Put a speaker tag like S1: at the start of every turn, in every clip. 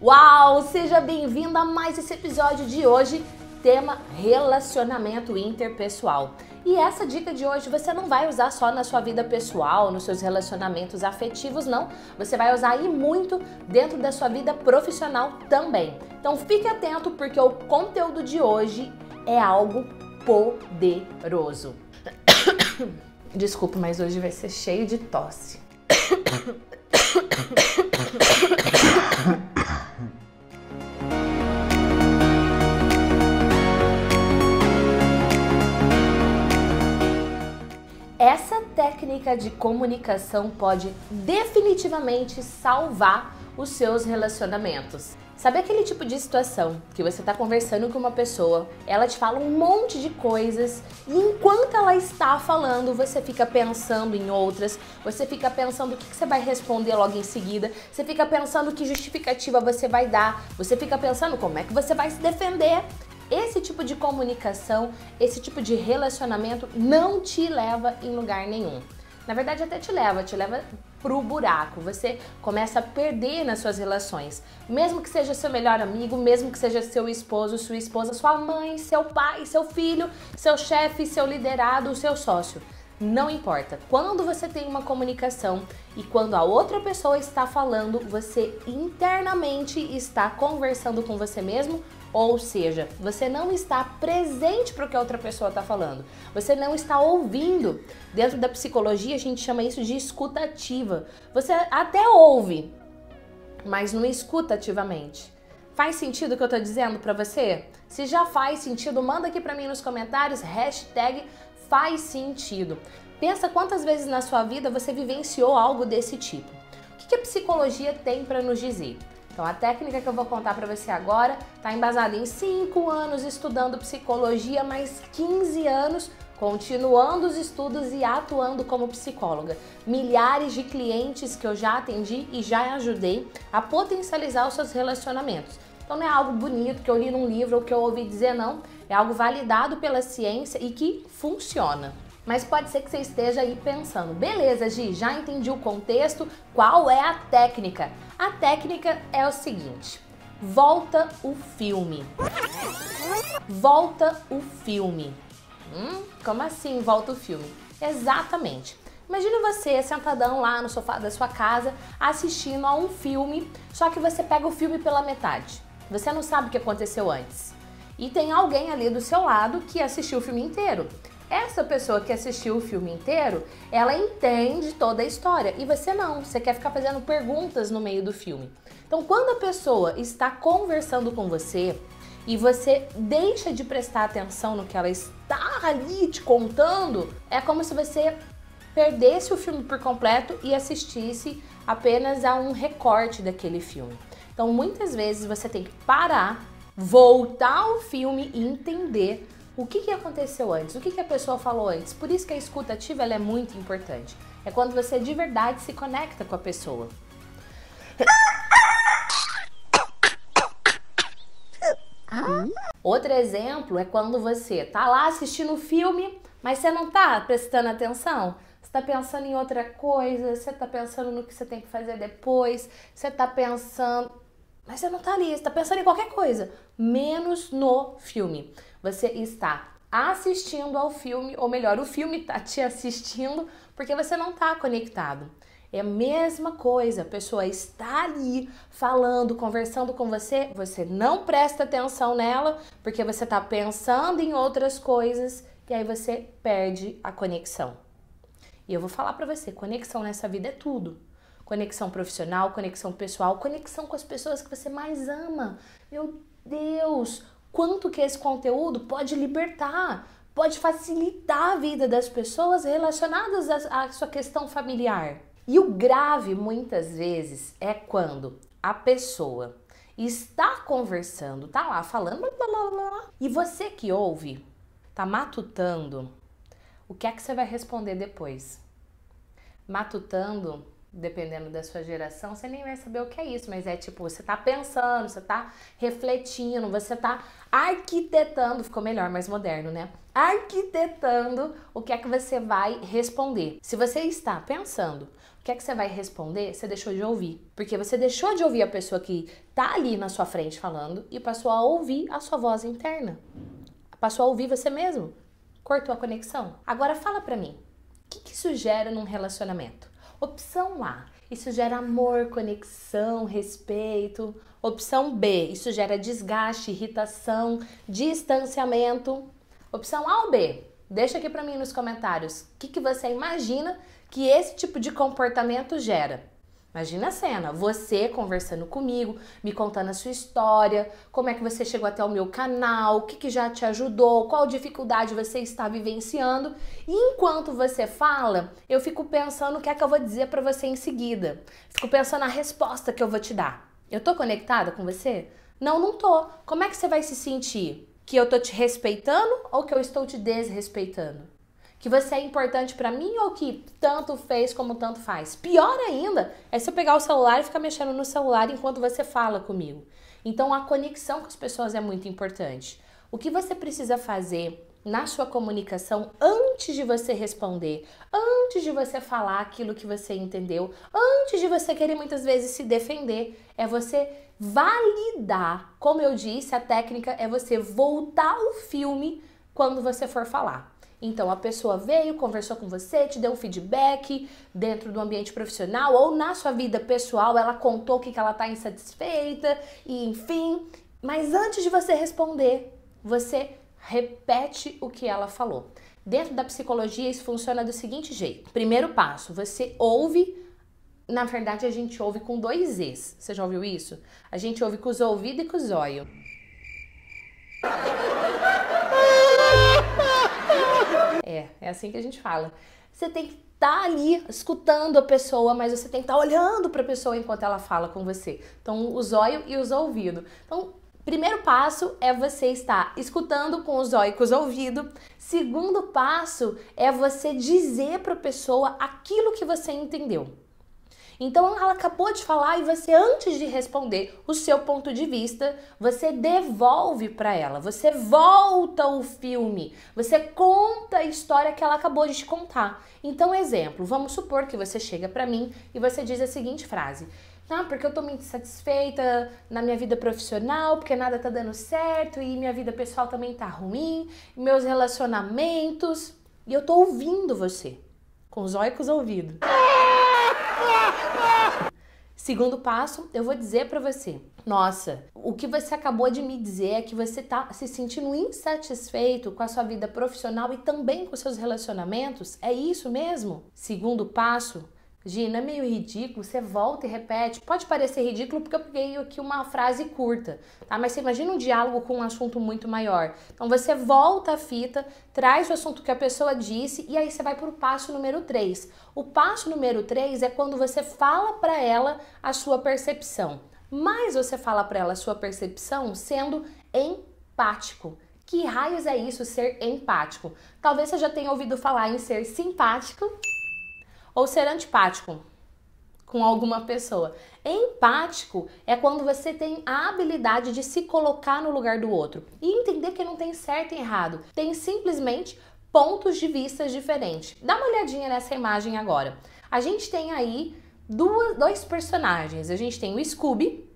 S1: Uau! Seja bem-vindo a mais esse episódio de hoje, tema relacionamento interpessoal. E essa dica de hoje você não vai usar só na sua vida pessoal, nos seus relacionamentos afetivos, não. Você vai usar aí muito dentro da sua vida profissional também. Então fique atento porque o conteúdo de hoje é algo poderoso. Desculpa, mas hoje vai ser cheio de tosse. Essa técnica de comunicação pode definitivamente salvar os seus relacionamentos. Sabe aquele tipo de situação que você está conversando com uma pessoa, ela te fala um monte de coisas e enquanto ela está falando, você fica pensando em outras, você fica pensando o que, que você vai responder logo em seguida, você fica pensando que justificativa você vai dar, você fica pensando como é que você vai se defender. Esse tipo de comunicação, esse tipo de relacionamento não te leva em lugar nenhum. Na verdade, até te leva, te leva pro buraco. Você começa a perder nas suas relações. Mesmo que seja seu melhor amigo, mesmo que seja seu esposo, sua esposa, sua mãe, seu pai, seu filho, seu chefe, seu liderado, seu sócio. Não importa. Quando você tem uma comunicação e quando a outra pessoa está falando, você internamente está conversando com você mesmo ou seja, você não está presente para o que a outra pessoa está falando. Você não está ouvindo. Dentro da psicologia, a gente chama isso de escutativa. Você até ouve, mas não escuta ativamente. Faz sentido o que eu estou dizendo para você? Se já faz sentido, manda aqui para mim nos comentários, hashtag faz sentido. Pensa quantas vezes na sua vida você vivenciou algo desse tipo. O que a psicologia tem para nos dizer? Então a técnica que eu vou contar para você agora está embasada em 5 anos estudando psicologia, mais 15 anos continuando os estudos e atuando como psicóloga. Milhares de clientes que eu já atendi e já ajudei a potencializar os seus relacionamentos. Então não é algo bonito que eu li num livro ou que eu ouvi dizer não, é algo validado pela ciência e que funciona. Mas pode ser que você esteja aí pensando, beleza, Gi, já entendi o contexto, qual é a técnica? A técnica é o seguinte: volta o filme. Volta o filme. Hum, como assim volta o filme? Exatamente. Imagina você sentadão lá no sofá da sua casa assistindo a um filme, só que você pega o filme pela metade. Você não sabe o que aconteceu antes. E tem alguém ali do seu lado que assistiu o filme inteiro. Essa pessoa que assistiu o filme inteiro, ela entende toda a história e você não, você quer ficar fazendo perguntas no meio do filme. Então, quando a pessoa está conversando com você e você deixa de prestar atenção no que ela está ali te contando, é como se você perdesse o filme por completo e assistisse apenas a um recorte daquele filme. Então, muitas vezes você tem que parar, voltar ao filme e entender o que, que aconteceu antes, o que, que a pessoa falou antes. Por isso que a escuta ativa é muito importante. É quando você de verdade se conecta com a pessoa. Hum? Outro exemplo é quando você tá lá assistindo um filme, mas você não tá prestando atenção. Você tá pensando em outra coisa, você tá pensando no que você tem que fazer depois, você tá pensando. Mas você não tá ali, você tá pensando em qualquer coisa, menos no filme. Você está assistindo ao filme, ou melhor, o filme está te assistindo porque você não está conectado. É a mesma coisa, a pessoa está ali falando, conversando com você, você não presta atenção nela porque você está pensando em outras coisas e aí você perde a conexão. E eu vou falar para você, conexão nessa vida é tudo. Conexão profissional, conexão pessoal, conexão com as pessoas que você mais ama. Meu Deus, quanto que esse conteúdo pode libertar, pode facilitar a vida das pessoas relacionadas à sua questão familiar. E o grave muitas vezes é quando a pessoa está conversando, tá lá falando blá, blá, blá, e você que ouve tá matutando o que é que você vai responder depois. Matutando dependendo da sua geração, você nem vai saber o que é isso, mas é tipo, você tá pensando, você tá refletindo, você tá arquitetando, ficou melhor, mais moderno, né? Arquitetando o que é que você vai responder. Se você está pensando o que é que você vai responder, você deixou de ouvir. Porque você deixou de ouvir a pessoa que tá ali na sua frente falando e passou a ouvir a sua voz interna. Passou a ouvir você mesmo. Cortou a conexão. Agora fala pra mim, o que, que isso gera num relacionamento? Opção A, isso gera amor, conexão, respeito. Opção B, isso gera desgaste, irritação, distanciamento. Opção A ou B? Deixa aqui para mim nos comentários o que, que você imagina que esse tipo de comportamento gera. Imagina a cena, você conversando comigo, me contando a sua história, como é que você chegou até o meu canal, o que, que já te ajudou, qual dificuldade você está vivenciando. E enquanto você fala, eu fico pensando o que é que eu vou dizer para você em seguida. Fico pensando na resposta que eu vou te dar. Eu tô conectada com você? Não, não tô. Como é que você vai se sentir? Que eu tô te respeitando ou que eu estou te desrespeitando? que você é importante para mim ou que tanto fez como tanto faz. Pior ainda é se eu pegar o celular e ficar mexendo no celular enquanto você fala comigo. Então a conexão com as pessoas é muito importante. O que você precisa fazer na sua comunicação antes de você responder, antes de você falar aquilo que você entendeu, antes de você querer muitas vezes se defender, é você validar. Como eu disse, a técnica é você voltar o filme quando você for falar. Então a pessoa veio, conversou com você, te deu um feedback dentro do ambiente profissional ou na sua vida pessoal, ela contou que ela está insatisfeita e enfim. Mas antes de você responder, você repete o que ela falou. Dentro da psicologia isso funciona do seguinte jeito: primeiro passo, você ouve na verdade, a gente ouve com dois Z's. Você já ouviu isso? A gente ouve com os ouvidos e com os olhos. É, é, assim que a gente fala. Você tem que estar tá ali escutando a pessoa, mas você tem que estar tá olhando para a pessoa enquanto ela fala com você. Então, os olhos e os ouvidos. Então, Primeiro passo é você estar escutando com os os ouvidos. Segundo passo é você dizer para a pessoa aquilo que você entendeu. Então ela acabou de falar e você, antes de responder o seu ponto de vista, você devolve para ela, você volta o filme, você conta a história que ela acabou de te contar. Então, exemplo, vamos supor que você chega para mim e você diz a seguinte frase. Não, ah, porque eu tô muito insatisfeita na minha vida profissional, porque nada tá dando certo e minha vida pessoal também tá ruim, meus relacionamentos. E eu tô ouvindo você, com os óicos ouvidos. Segundo passo, eu vou dizer para você: nossa, o que você acabou de me dizer é que você tá se sentindo insatisfeito com a sua vida profissional e também com seus relacionamentos? É isso mesmo? Segundo passo, Gina, é meio ridículo, você volta e repete. Pode parecer ridículo porque eu peguei aqui uma frase curta, tá? Mas você imagina um diálogo com um assunto muito maior. Então você volta a fita, traz o assunto que a pessoa disse e aí você vai para o passo número 3. O passo número 3 é quando você fala para ela a sua percepção. Mas você fala para ela a sua percepção sendo empático. Que raios é isso ser empático? Talvez você já tenha ouvido falar em ser simpático ou ser antipático com alguma pessoa. Empático é quando você tem a habilidade de se colocar no lugar do outro e entender que não tem certo e errado, tem simplesmente pontos de vista diferentes. Dá uma olhadinha nessa imagem agora. A gente tem aí duas, dois personagens. A gente tem o Scooby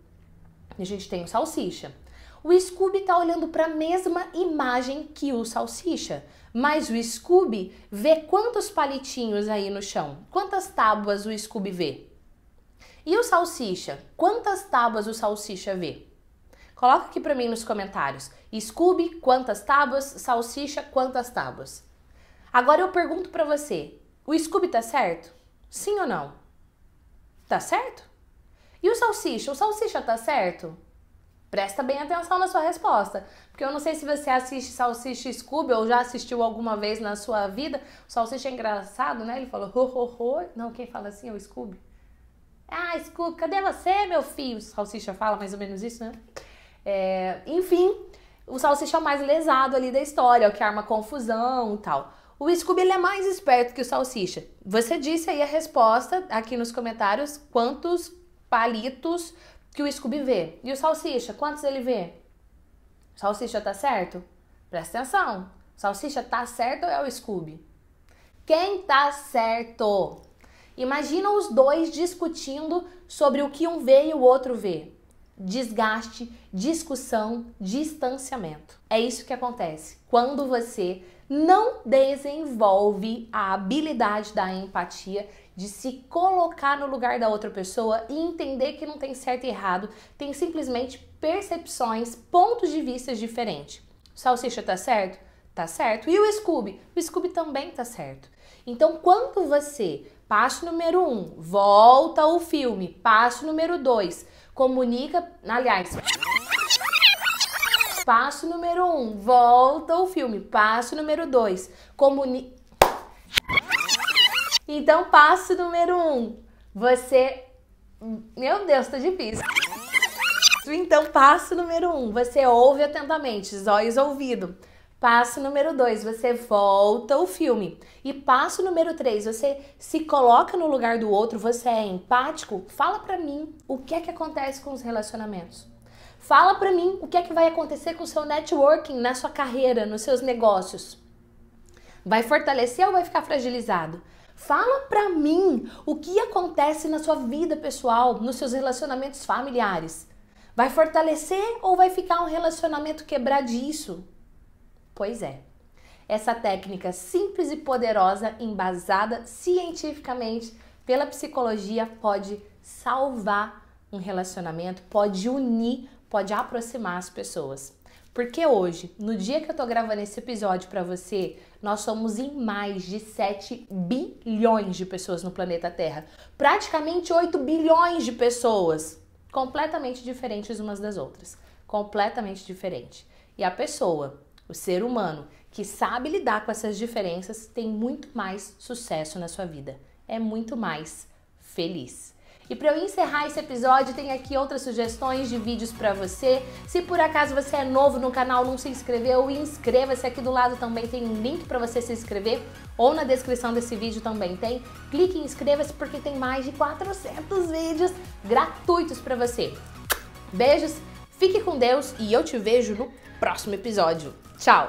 S1: e a gente tem o Salsicha. O Scooby está olhando para a mesma imagem que o Salsicha. Mas o Scooby vê quantos palitinhos aí no chão? Quantas tábuas o Scooby vê? E o Salsicha? Quantas tábuas o Salsicha vê? Coloca aqui para mim nos comentários. Scooby, quantas tábuas? Salsicha, quantas tábuas? Agora eu pergunto para você. O Scooby tá certo? Sim ou não? Tá certo? E o Salsicha? O Salsicha tá certo? Presta bem atenção na sua resposta, porque eu não sei se você assiste Salsicha Scooby ou já assistiu alguma vez na sua vida. O Salsicha é engraçado, né? Ele falou ho, ho, ho. Não, quem fala assim é o Scooby. Ah, Scooby, cadê você, meu filho? O Salsicha fala mais ou menos isso, né? É, enfim, o Salsicha é o mais lesado ali da história, é o que arma confusão e tal. O Scooby ele é mais esperto que o Salsicha. Você disse aí a resposta aqui nos comentários, quantos palitos que o Scooby vê. E o salsicha, quantos ele vê? Salsicha tá certo? Presta atenção. Salsicha tá certo ou é o Scooby? Quem tá certo? Imagina os dois discutindo sobre o que um vê e o outro vê. Desgaste, discussão, distanciamento. É isso que acontece quando você não desenvolve a habilidade da empatia de se colocar no lugar da outra pessoa e entender que não tem certo e errado, tem simplesmente percepções, pontos de vista diferentes. O salsicha tá certo? Tá certo. E o Scooby? O Scooby também tá certo. Então, quando você, passo número um, volta o filme, passo número dois, comunica, aliás, Passo número um, volta o filme. Passo número dois, comuni... Então, passo número um, você... Meu Deus, tá difícil. Então, passo número um, você ouve atentamente, olhos ouvido. Passo número dois, você volta o filme. E passo número três, você se coloca no lugar do outro, você é empático. Fala pra mim o que é que acontece com os relacionamentos. Fala para mim o que é que vai acontecer com o seu networking na sua carreira, nos seus negócios. Vai fortalecer ou vai ficar fragilizado? Fala pra mim o que acontece na sua vida pessoal, nos seus relacionamentos familiares. Vai fortalecer ou vai ficar um relacionamento quebradiço? Pois é. Essa técnica simples e poderosa, embasada cientificamente pela psicologia, pode salvar um relacionamento, pode unir pode aproximar as pessoas. Porque hoje, no dia que eu tô gravando esse episódio para você, nós somos em mais de 7 bilhões de pessoas no planeta Terra. Praticamente 8 bilhões de pessoas, completamente diferentes umas das outras, completamente diferente. E a pessoa, o ser humano que sabe lidar com essas diferenças tem muito mais sucesso na sua vida. É muito mais feliz. E para eu encerrar esse episódio, tem aqui outras sugestões de vídeos para você. Se por acaso você é novo no canal, não se inscreveu, inscreva-se. Aqui do lado também tem um link para você se inscrever ou na descrição desse vídeo também tem. Clique e inscreva-se porque tem mais de 400 vídeos gratuitos para você. Beijos, fique com Deus e eu te vejo no próximo episódio. Tchau!